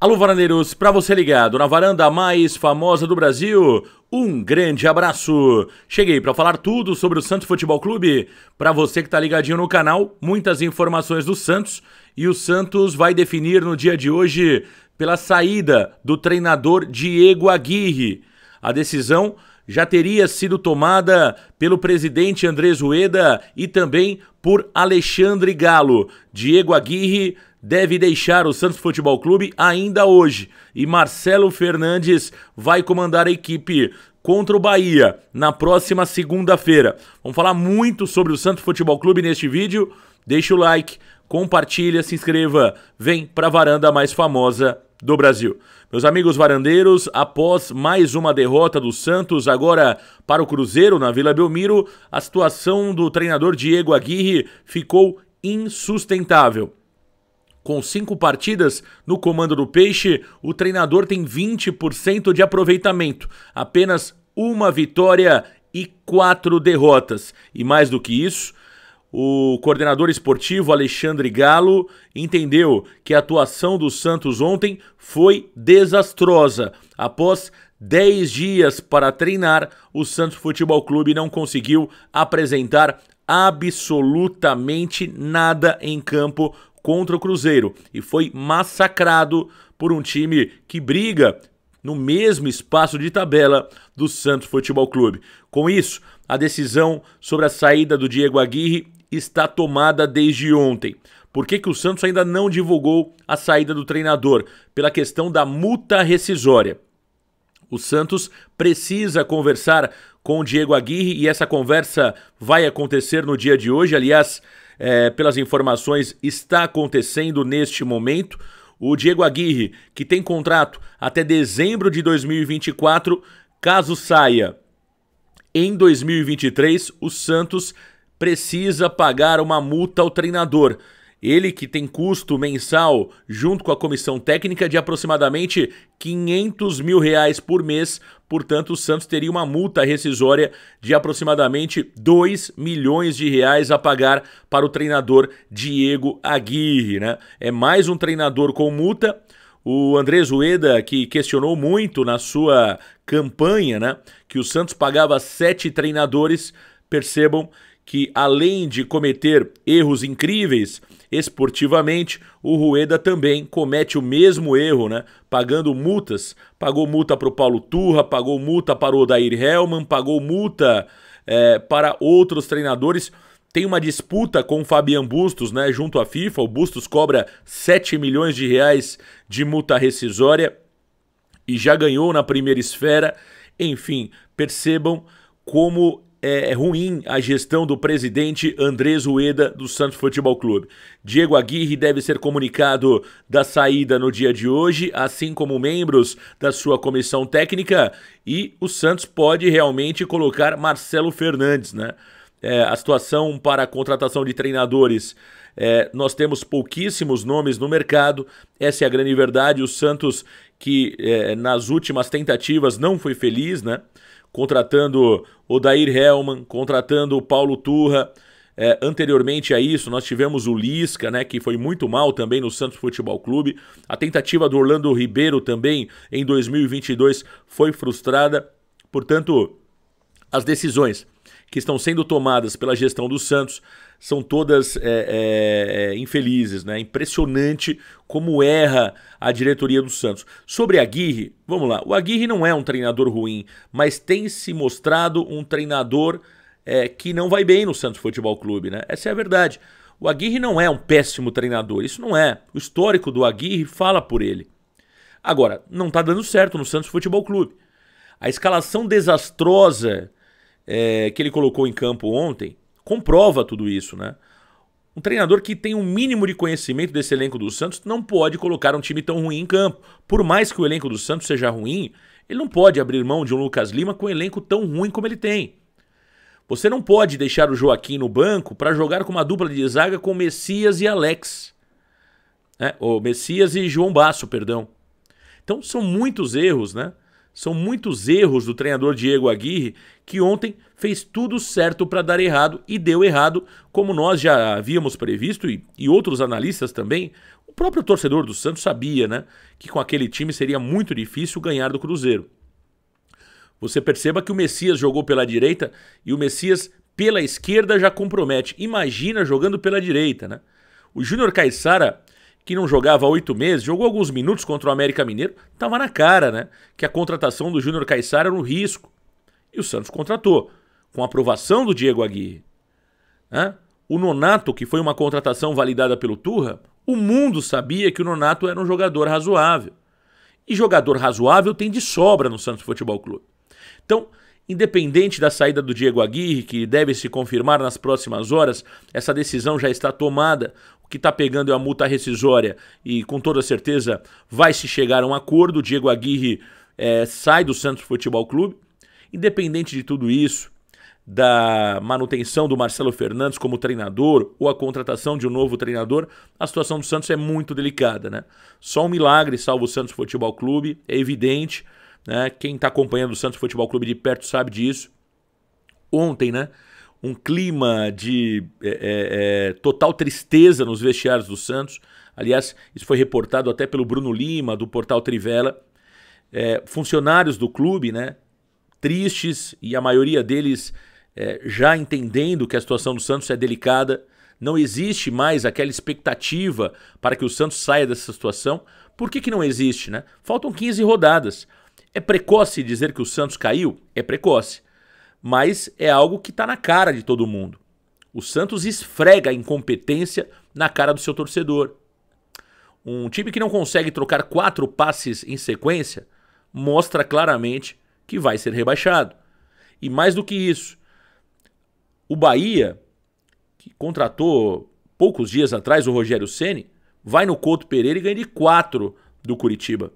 Alô, varandeiros, para você ligado na varanda mais famosa do Brasil, um grande abraço. Cheguei para falar tudo sobre o Santos Futebol Clube. Para você que tá ligadinho no canal, muitas informações do Santos e o Santos vai definir no dia de hoje pela saída do treinador Diego Aguirre. A decisão já teria sido tomada pelo presidente Andrés Rueda e também por Alexandre Galo. Diego Aguirre deve deixar o Santos Futebol Clube ainda hoje e Marcelo Fernandes vai comandar a equipe contra o Bahia na próxima segunda-feira. Vamos falar muito sobre o Santos Futebol Clube neste vídeo. Deixa o like, compartilha, se inscreva, vem para a varanda mais famosa do Brasil. Meus amigos varandeiros, após mais uma derrota do Santos, agora para o Cruzeiro na Vila Belmiro, a situação do treinador Diego Aguirre ficou insustentável. Com cinco partidas no comando do Peixe, o treinador tem 20% de aproveitamento, apenas uma vitória e quatro derrotas. E mais do que isso, o coordenador esportivo Alexandre Galo entendeu que a atuação do Santos ontem foi desastrosa. Após 10 dias para treinar, o Santos Futebol Clube não conseguiu apresentar absolutamente nada em campo contra o Cruzeiro e foi massacrado por um time que briga no mesmo espaço de tabela do Santos Futebol Clube. Com isso, a decisão sobre a saída do Diego Aguirre está tomada desde ontem. Por que, que o Santos ainda não divulgou a saída do treinador? Pela questão da multa rescisória. O Santos precisa conversar com o Diego Aguirre e essa conversa vai acontecer no dia de hoje. Aliás, é, pelas informações, está acontecendo neste momento. O Diego Aguirre, que tem contrato até dezembro de 2024, caso saia em 2023, o Santos precisa pagar uma multa ao treinador. Ele que tem custo mensal, junto com a comissão técnica, de aproximadamente 500 mil reais por mês. Portanto, o Santos teria uma multa rescisória de aproximadamente 2 milhões de reais a pagar para o treinador Diego Aguirre. Né? É mais um treinador com multa. O André Zueda, que questionou muito na sua campanha, né, que o Santos pagava sete treinadores, percebam que, além de cometer erros incríveis esportivamente, o Rueda também comete o mesmo erro, né? Pagando multas. Pagou multa para o Paulo Turra, pagou multa para o Odair Hellman, pagou multa é, para outros treinadores. Tem uma disputa com o Fabian Bustos, né? Junto à FIFA, o Bustos cobra 7 milhões de reais de multa rescisória e já ganhou na primeira esfera. Enfim, percebam como é, é, ruim a gestão do presidente Andrés Ueda do Santos Futebol Clube. Diego Aguirre deve ser comunicado da saída no dia de hoje, assim como membros da sua comissão técnica, e o Santos pode realmente colocar Marcelo Fernandes, né? É, a situação para a contratação de treinadores. É, nós temos pouquíssimos nomes no mercado, essa é a grande verdade. O Santos, que é, nas últimas tentativas não foi feliz, né? contratando o Dair Hellman, contratando o Paulo Turra. É, anteriormente a isso, nós tivemos o Lisca, né, que foi muito mal também no Santos Futebol Clube. A tentativa do Orlando Ribeiro também em 2022 foi frustrada. Portanto, as decisões que estão sendo tomadas pela gestão do Santos são todas é, é, é, infelizes, né? Impressionante como erra a diretoria do Santos. Sobre Aguirre, vamos lá. O Aguirre não é um treinador ruim, mas tem se mostrado um treinador é, que não vai bem no Santos Futebol Clube, né? Essa é a verdade. O Aguirre não é um péssimo treinador, isso não é. O histórico do Aguirre fala por ele. Agora, não está dando certo no Santos Futebol Clube. A escalação desastrosa é, que ele colocou em campo ontem comprova tudo isso, né? Um treinador que tem um mínimo de conhecimento desse elenco do Santos não pode colocar um time tão ruim em campo. Por mais que o elenco do Santos seja ruim, ele não pode abrir mão de um Lucas Lima com um elenco tão ruim como ele tem. Você não pode deixar o Joaquim no banco para jogar com uma dupla de zaga com Messias e Alex. Né? ou Messias e João Basso, perdão. Então são muitos erros, né? São muitos erros do treinador Diego Aguirre, que ontem fez tudo certo para dar errado e deu errado, como nós já havíamos previsto e, e outros analistas também. O próprio torcedor do Santos sabia, né, que com aquele time seria muito difícil ganhar do Cruzeiro. Você perceba que o Messias jogou pela direita e o Messias pela esquerda já compromete. Imagina jogando pela direita, né? O Júnior Caixara que não jogava há oito meses, jogou alguns minutos contra o América Mineiro, estava na cara, né? Que a contratação do Júnior Caixara era um risco. E o Santos contratou, com aprovação do Diego Aguirre. Né? O Nonato, que foi uma contratação validada pelo Turra, o mundo sabia que o Nonato era um jogador razoável. E jogador razoável tem de sobra no Santos Futebol Clube. Então, Independente da saída do Diego Aguirre, que deve se confirmar nas próximas horas, essa decisão já está tomada que está pegando é a multa rescisória e com toda certeza vai se chegar a um acordo. O Diego Aguirre é, sai do Santos Futebol Clube. Independente de tudo isso, da manutenção do Marcelo Fernandes como treinador ou a contratação de um novo treinador, a situação do Santos é muito delicada, né? Só um milagre salva o Santos Futebol Clube, é evidente, né? Quem está acompanhando o Santos Futebol Clube de perto sabe disso. Ontem, né? um clima de é, é, é, total tristeza nos vestiários do Santos. Aliás, isso foi reportado até pelo Bruno Lima, do portal Trivela. É, funcionários do clube, né, tristes e a maioria deles é, já entendendo que a situação do Santos é delicada. Não existe mais aquela expectativa para que o Santos saia dessa situação. Por que, que não existe? Né? Faltam 15 rodadas. É precoce dizer que o Santos caiu? É precoce mas é algo que está na cara de todo mundo. O Santos esfrega a incompetência na cara do seu torcedor. Um time que não consegue trocar quatro passes em sequência mostra claramente que vai ser rebaixado. E mais do que isso, o Bahia, que contratou poucos dias atrás o Rogério Ceni, vai no Couto Pereira e ganha de quatro do Curitiba.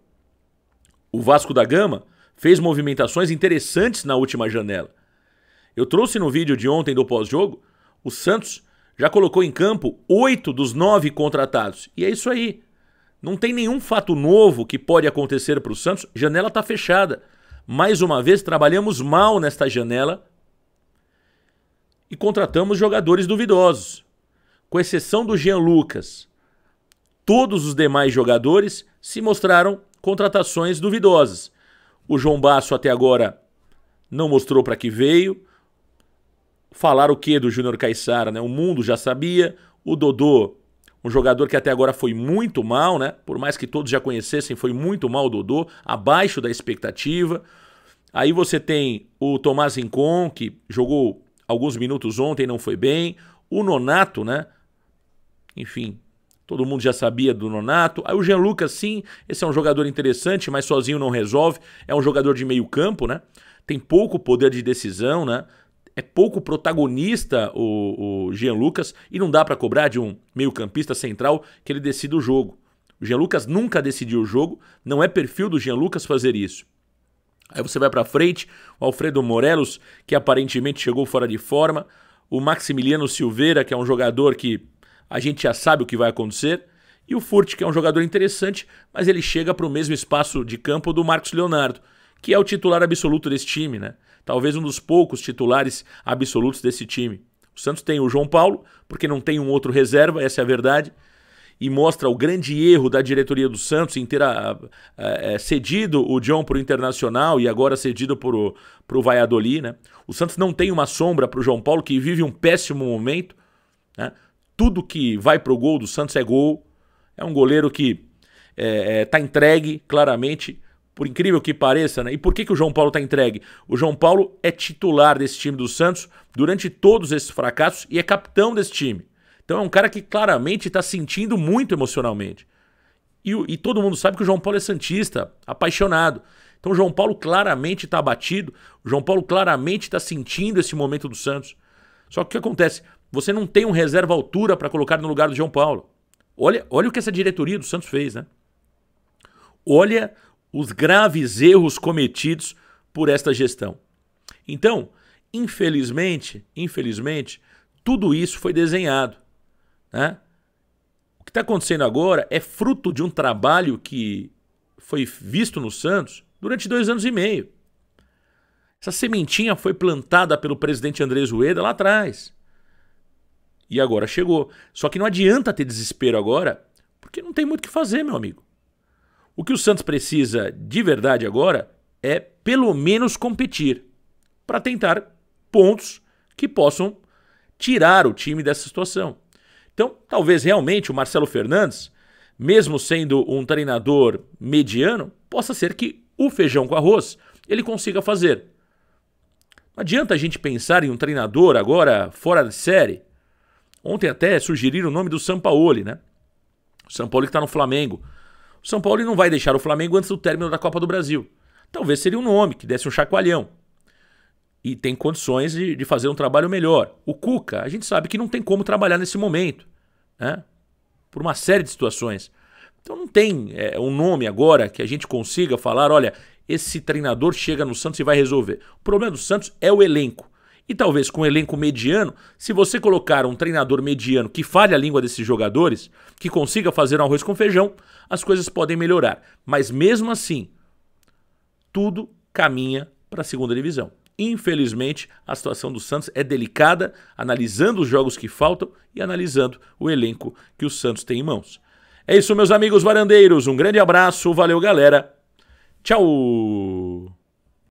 O Vasco da Gama fez movimentações interessantes na última janela eu trouxe no vídeo de ontem do pós-jogo, o Santos já colocou em campo oito dos nove contratados. E é isso aí. Não tem nenhum fato novo que pode acontecer para o Santos. Janela está fechada. Mais uma vez, trabalhamos mal nesta janela e contratamos jogadores duvidosos. Com exceção do Jean Lucas, todos os demais jogadores se mostraram contratações duvidosas. O João Basso até agora não mostrou para que veio falar o que do Júnior Caixara, né? O mundo já sabia, o Dodô, um jogador que até agora foi muito mal, né? Por mais que todos já conhecessem, foi muito mal o Dodô, abaixo da expectativa. Aí você tem o Tomás Rincon, que jogou alguns minutos ontem, não foi bem. O Nonato, né? Enfim, todo mundo já sabia do Nonato. Aí o Jean Lucas, sim, esse é um jogador interessante, mas sozinho não resolve. É um jogador de meio campo, né? Tem pouco poder de decisão, né? é pouco protagonista o, o Jean Lucas e não dá para cobrar de um meio-campista central que ele decida o jogo. O Jean Lucas nunca decidiu o jogo, não é perfil do Jean Lucas fazer isso. Aí você vai para frente, o Alfredo Morelos, que aparentemente chegou fora de forma, o Maximiliano Silveira, que é um jogador que a gente já sabe o que vai acontecer, e o Furt, que é um jogador interessante, mas ele chega para o mesmo espaço de campo do Marcos Leonardo, que é o titular absoluto desse time, né? talvez um dos poucos titulares absolutos desse time. O Santos tem o João Paulo, porque não tem um outro reserva, essa é a verdade, e mostra o grande erro da diretoria do Santos em ter a, a, a, cedido o John para o Internacional e agora cedido para o Valladolid. Né? O Santos não tem uma sombra para o João Paulo, que vive um péssimo momento. Né? Tudo que vai para o gol do Santos é gol. É um goleiro que está eh, eh, é, é, entregue, claramente, por incrível que pareça, né? E por que, que o João Paulo está entregue? O João Paulo é titular desse time do Santos durante todos esses fracassos e é capitão desse time. Então é um cara que claramente está sentindo muito emocionalmente. E, e, todo mundo sabe que o João Paulo é santista, apaixonado. Então o João Paulo claramente está abatido, o João Paulo claramente está sentindo esse momento do Santos. Só que o que acontece? Você não tem um reserva altura para colocar no lugar do João Paulo. Olha, olha o que essa diretoria do Santos fez, né? Olha os graves erros cometidos por esta gestão. Então, infelizmente, infelizmente, tudo isso foi desenhado. Né? O que está acontecendo agora é fruto de um trabalho que foi visto no Santos durante dois anos e meio. Essa sementinha foi plantada pelo presidente Andrés Rueda lá atrás. E agora chegou. Só que não adianta ter desespero agora, porque não tem muito o que fazer, meu amigo. O que o Santos precisa de verdade agora é pelo menos competir para tentar pontos que possam tirar o time dessa situação. Então, talvez realmente o Marcelo Fernandes, mesmo sendo um treinador mediano, possa ser que o feijão com arroz ele consiga fazer. Não adianta a gente pensar em um treinador agora fora de série. Ontem até sugeriram o nome do Sampaoli, né? O Sampaoli que está no Flamengo. O São Paulo não vai deixar o Flamengo antes do término da Copa do Brasil. Talvez seria um nome que desse um chacoalhão. E tem condições de, de fazer um trabalho melhor. O Cuca, a gente sabe que não tem como trabalhar nesse momento, né? por uma série de situações. Então não tem é, um nome agora que a gente consiga falar, olha, esse treinador chega no Santos e vai resolver. O problema do Santos é o elenco. E talvez com um elenco mediano, se você colocar um treinador mediano que fale a língua desses jogadores, que consiga fazer um arroz com feijão, as coisas podem melhorar. Mas mesmo assim, tudo caminha para a segunda divisão. Infelizmente, a situação do Santos é delicada, analisando os jogos que faltam e analisando o elenco que o Santos tem em mãos. É isso, meus amigos varandeiros. Um grande abraço, valeu, galera. Tchau!